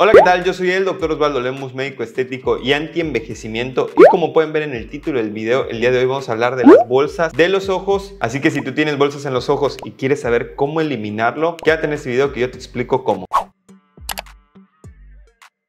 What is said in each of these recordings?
Hola, ¿qué tal? Yo soy el doctor Osvaldo Lemus, médico estético y anti-envejecimiento. Y como pueden ver en el título del video, el día de hoy vamos a hablar de las bolsas de los ojos. Así que si tú tienes bolsas en los ojos y quieres saber cómo eliminarlo, quédate en este video que yo te explico cómo.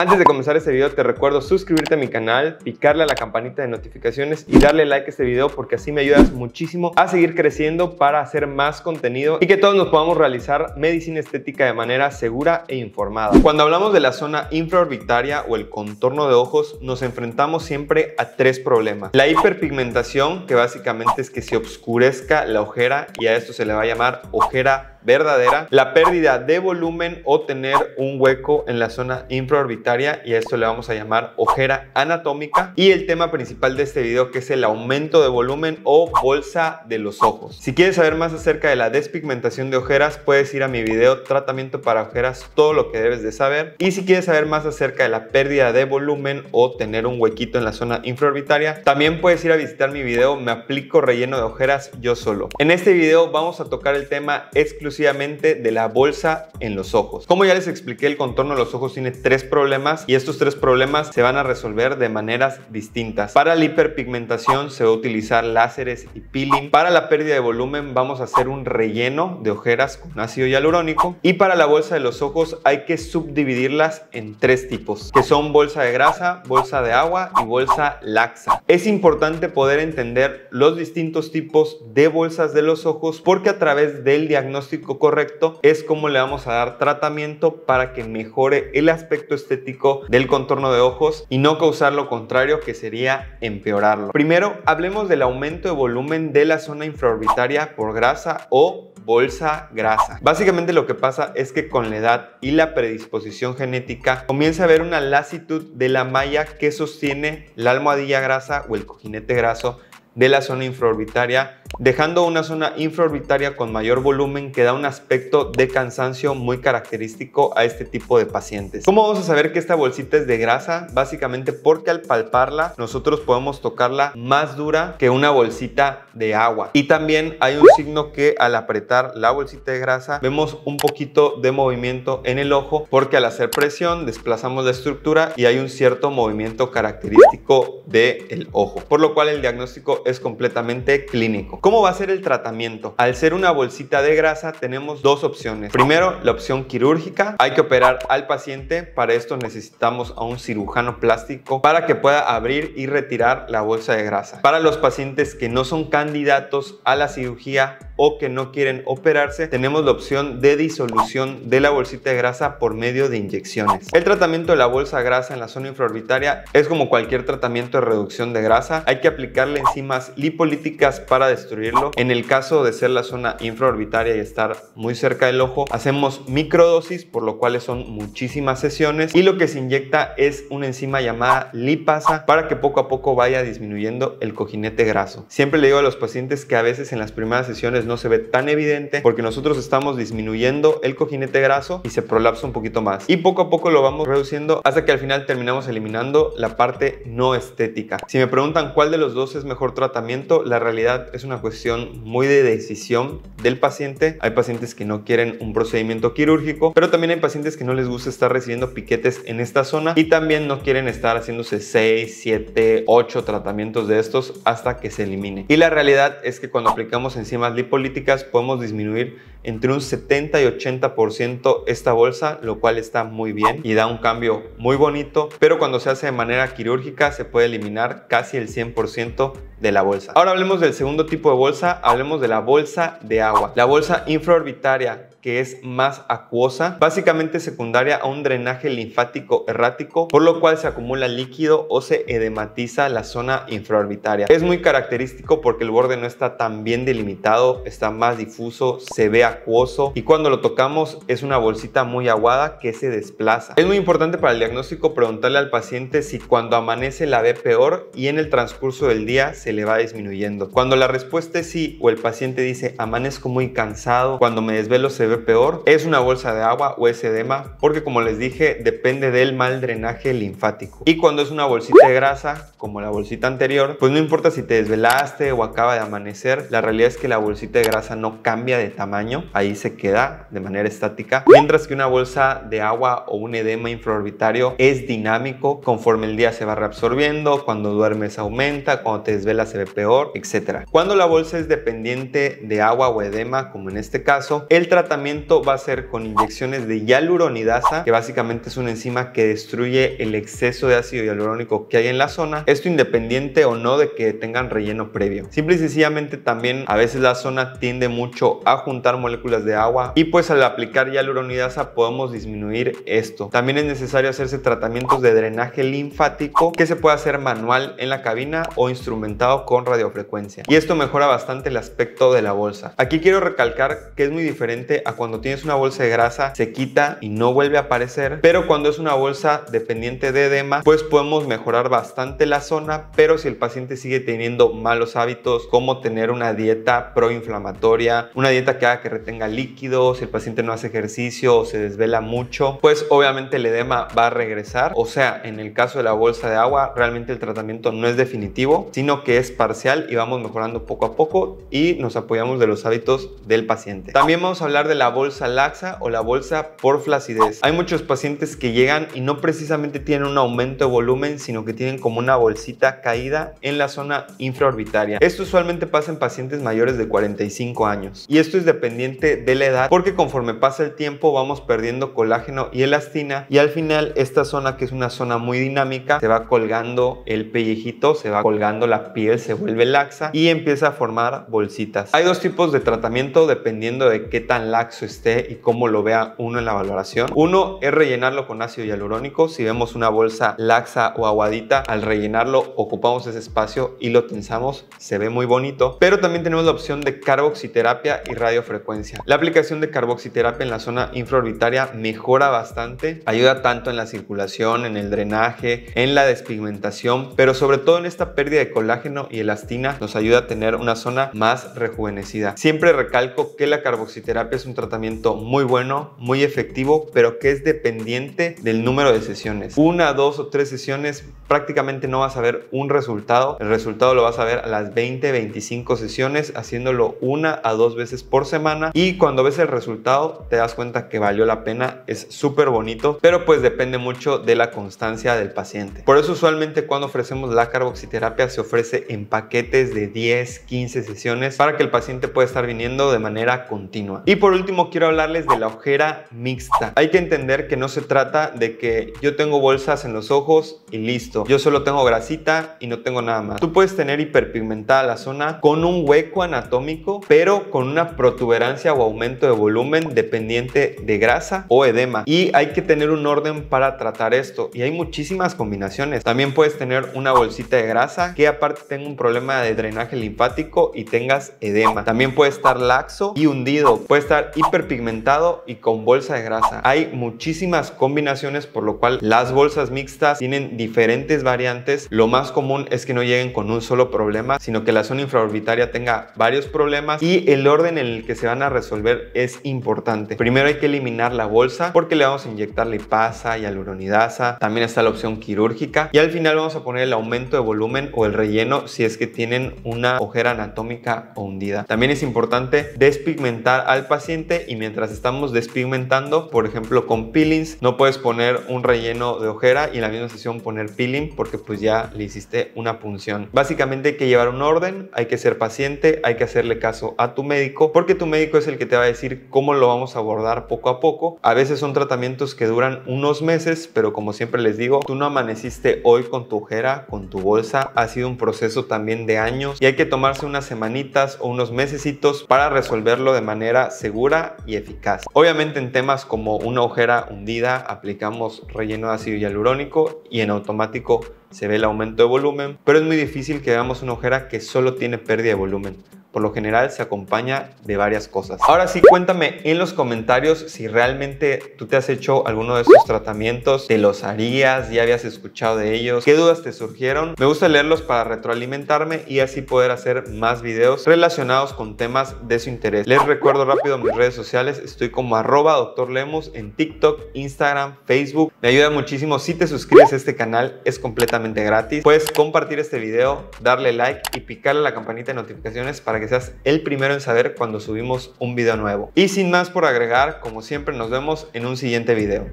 Antes de comenzar este video te recuerdo suscribirte a mi canal, picarle a la campanita de notificaciones y darle like a este video porque así me ayudas muchísimo a seguir creciendo para hacer más contenido y que todos nos podamos realizar medicina estética de manera segura e informada. Cuando hablamos de la zona infraorbitaria o el contorno de ojos nos enfrentamos siempre a tres problemas. La hiperpigmentación que básicamente es que se oscurezca la ojera y a esto se le va a llamar ojera verdadera, la pérdida de volumen o tener un hueco en la zona infraorbitaria y a esto le vamos a llamar ojera anatómica y el tema principal de este video que es el aumento de volumen o bolsa de los ojos. Si quieres saber más acerca de la despigmentación de ojeras, puedes ir a mi video tratamiento para ojeras, todo lo que debes de saber. Y si quieres saber más acerca de la pérdida de volumen o tener un huequito en la zona infraorbitaria, también puedes ir a visitar mi video me aplico relleno de ojeras yo solo. En este video vamos a tocar el tema exclusivo exclusivamente de la bolsa en los ojos. Como ya les expliqué, el contorno de los ojos tiene tres problemas y estos tres problemas se van a resolver de maneras distintas. Para la hiperpigmentación se va a utilizar láseres y peeling. Para la pérdida de volumen vamos a hacer un relleno de ojeras con ácido hialurónico. Y para la bolsa de los ojos hay que subdividirlas en tres tipos, que son bolsa de grasa, bolsa de agua y bolsa laxa. Es importante poder entender los distintos tipos de bolsas de los ojos porque a través del diagnóstico correcto es cómo le vamos a dar tratamiento para que mejore el aspecto estético del contorno de ojos y no causar lo contrario que sería empeorarlo. Primero, hablemos del aumento de volumen de la zona infraorbitaria por grasa o bolsa grasa. Básicamente lo que pasa es que con la edad y la predisposición genética comienza a haber una lasitud de la malla que sostiene la almohadilla grasa o el cojinete graso de la zona infraorbitaria dejando una zona infraorbitaria con mayor volumen que da un aspecto de cansancio muy característico a este tipo de pacientes. ¿Cómo vamos a saber que esta bolsita es de grasa? Básicamente porque al palparla nosotros podemos tocarla más dura que una bolsita de agua. Y también hay un signo que al apretar la bolsita de grasa vemos un poquito de movimiento en el ojo porque al hacer presión desplazamos la estructura y hay un cierto movimiento característico del ojo. Por lo cual el diagnóstico es completamente clínico. ¿Cómo va a ser el tratamiento? Al ser una bolsita de grasa tenemos dos opciones. Primero, la opción quirúrgica. Hay que operar al paciente. Para esto necesitamos a un cirujano plástico para que pueda abrir y retirar la bolsa de grasa. Para los pacientes que no son candidatos a la cirugía o que no quieren operarse, tenemos la opción de disolución de la bolsita de grasa por medio de inyecciones. El tratamiento de la bolsa grasa en la zona infraorbitaria es como cualquier tratamiento de reducción de grasa. Hay que aplicarle enzimas lipolíticas para destruir en el caso de ser la zona infraorbitaria y estar muy cerca del ojo, hacemos microdosis, por lo cual son muchísimas sesiones. Y lo que se inyecta es una enzima llamada lipasa para que poco a poco vaya disminuyendo el cojinete graso. Siempre le digo a los pacientes que a veces en las primeras sesiones no se ve tan evidente porque nosotros estamos disminuyendo el cojinete graso y se prolapsa un poquito más. Y poco a poco lo vamos reduciendo hasta que al final terminamos eliminando la parte no estética. Si me preguntan cuál de los dos es mejor tratamiento, la realidad es una cuestión muy de decisión del paciente. Hay pacientes que no quieren un procedimiento quirúrgico, pero también hay pacientes que no les gusta estar recibiendo piquetes en esta zona y también no quieren estar haciéndose 6, 7, 8 tratamientos de estos hasta que se elimine. Y la realidad es que cuando aplicamos enzimas lipolíticas podemos disminuir entre un 70 y 80% esta bolsa, lo cual está muy bien y da un cambio muy bonito, pero cuando se hace de manera quirúrgica se puede eliminar casi el 100% de la bolsa. Ahora hablemos del segundo tipo de bolsa, hablemos de la bolsa de agua, la bolsa infraorbitaria que es más acuosa, básicamente secundaria a un drenaje linfático errático, por lo cual se acumula líquido o se edematiza la zona infraorbitaria. Es muy característico porque el borde no está tan bien delimitado, está más difuso, se ve acuoso y cuando lo tocamos es una bolsita muy aguada que se desplaza. Es muy importante para el diagnóstico preguntarle al paciente si cuando amanece la ve peor y en el transcurso del día se le va disminuyendo. Cuando la respuesta es sí o el paciente dice amanezco muy cansado, cuando me desvelo se ve peor es una bolsa de agua o es edema, porque como les dije, depende del mal drenaje linfático. Y cuando es una bolsita de grasa, como la bolsita anterior, pues no importa si te desvelaste o acaba de amanecer, la realidad es que la bolsita de grasa no cambia de tamaño, ahí se queda de manera estática, mientras que una bolsa de agua o un edema infraorbitario es dinámico conforme el día se va reabsorbiendo, cuando duermes aumenta, cuando te desvelas se ve peor, etcétera Cuando la bolsa es dependiente de agua o edema, como en este caso, el tratamiento va a ser con inyecciones de hialuronidasa, que básicamente es una enzima que destruye el exceso de ácido hialurónico que hay en la zona. Esto independiente o no de que tengan relleno previo. Simple y sencillamente también a veces la zona tiende mucho a juntar moléculas de agua y pues al aplicar hialuronidasa podemos disminuir esto. También es necesario hacerse tratamientos de drenaje linfático que se puede hacer manual en la cabina o instrumentado con radiofrecuencia. Y esto mejora bastante el aspecto de la bolsa. Aquí quiero recalcar que es muy diferente cuando tienes una bolsa de grasa se quita y no vuelve a aparecer, pero cuando es una bolsa dependiente de edema, pues podemos mejorar bastante la zona, pero si el paciente sigue teniendo malos hábitos como tener una dieta proinflamatoria, una dieta que haga que retenga líquidos, si el paciente no hace ejercicio o se desvela mucho, pues obviamente el edema va a regresar, o sea, en el caso de la bolsa de agua, realmente el tratamiento no es definitivo, sino que es parcial y vamos mejorando poco a poco y nos apoyamos de los hábitos del paciente. También vamos a hablar de la bolsa laxa o la bolsa por flacidez. Hay muchos pacientes que llegan y no precisamente tienen un aumento de volumen, sino que tienen como una bolsita caída en la zona infraorbitaria. Esto usualmente pasa en pacientes mayores de 45 años. Y esto es dependiente de la edad, porque conforme pasa el tiempo vamos perdiendo colágeno y elastina y al final esta zona que es una zona muy dinámica se va colgando el pellejito, se va colgando la piel, se vuelve laxa y empieza a formar bolsitas. Hay dos tipos de tratamiento dependiendo de qué tan laxa esté y cómo lo vea uno en la valoración. Uno es rellenarlo con ácido hialurónico. Si vemos una bolsa laxa o aguadita, al rellenarlo ocupamos ese espacio y lo tensamos. Se ve muy bonito. Pero también tenemos la opción de carboxiterapia y radiofrecuencia. La aplicación de carboxiterapia en la zona infraorbitaria mejora bastante. Ayuda tanto en la circulación, en el drenaje, en la despigmentación, pero sobre todo en esta pérdida de colágeno y elastina nos ayuda a tener una zona más rejuvenecida. Siempre recalco que la carboxiterapia es un tratamiento muy bueno, muy efectivo, pero que es dependiente del número de sesiones. Una, dos o tres sesiones prácticamente no vas a ver un resultado. El resultado lo vas a ver a las 20, 25 sesiones, haciéndolo una a dos veces por semana. Y cuando ves el resultado, te das cuenta que valió la pena. Es súper bonito, pero pues depende mucho de la constancia del paciente. Por eso usualmente cuando ofrecemos la carboxiterapia se ofrece en paquetes de 10, 15 sesiones para que el paciente pueda estar viniendo de manera continua. Y por último, quiero hablarles de la ojera mixta. Hay que entender que no se trata de que yo tengo bolsas en los ojos y listo. Yo solo tengo grasita y no tengo nada más. Tú puedes tener hiperpigmentada la zona con un hueco anatómico, pero con una protuberancia o aumento de volumen dependiente de grasa o edema. Y hay que tener un orden para tratar esto. Y hay muchísimas combinaciones. También puedes tener una bolsita de grasa que aparte tenga un problema de drenaje linfático y tengas edema. También puede estar laxo y hundido. Puede estar hiperpigmentado y con bolsa de grasa. Hay muchísimas combinaciones por lo cual las bolsas mixtas tienen diferentes variantes. Lo más común es que no lleguen con un solo problema, sino que la zona infraorbitaria tenga varios problemas y el orden en el que se van a resolver es importante. Primero hay que eliminar la bolsa porque le vamos a inyectar lipasa y aluronidasa. También está la opción quirúrgica y al final vamos a poner el aumento de volumen o el relleno si es que tienen una ojera anatómica hundida. También es importante despigmentar al paciente y mientras estamos despigmentando, por ejemplo con peelings, no puedes poner un relleno de ojera y en la misma sesión poner peeling porque pues ya le hiciste una punción. Básicamente hay que llevar un orden, hay que ser paciente, hay que hacerle caso a tu médico porque tu médico es el que te va a decir cómo lo vamos a abordar poco a poco. A veces son tratamientos que duran unos meses, pero como siempre les digo, tú no amaneciste hoy con tu ojera, con tu bolsa, ha sido un proceso también de años y hay que tomarse unas semanitas o unos mesecitos para resolverlo de manera segura y eficaz. Obviamente en temas como una ojera hundida aplicamos relleno de ácido hialurónico y en automático se ve el aumento de volumen, pero es muy difícil que veamos una ojera que solo tiene pérdida de volumen lo general se acompaña de varias cosas. Ahora sí, cuéntame en los comentarios si realmente tú te has hecho alguno de esos tratamientos, te los harías, ya habías escuchado de ellos, qué dudas te surgieron. Me gusta leerlos para retroalimentarme y así poder hacer más videos relacionados con temas de su interés. Les recuerdo rápido mis redes sociales, estoy como arroba doctor en TikTok, Instagram, Facebook. Me ayuda muchísimo si te suscribes a este canal, es completamente gratis. Puedes compartir este video, darle like y picarle a la campanita de notificaciones para que el primero en saber cuando subimos un video nuevo. Y sin más por agregar, como siempre nos vemos en un siguiente video.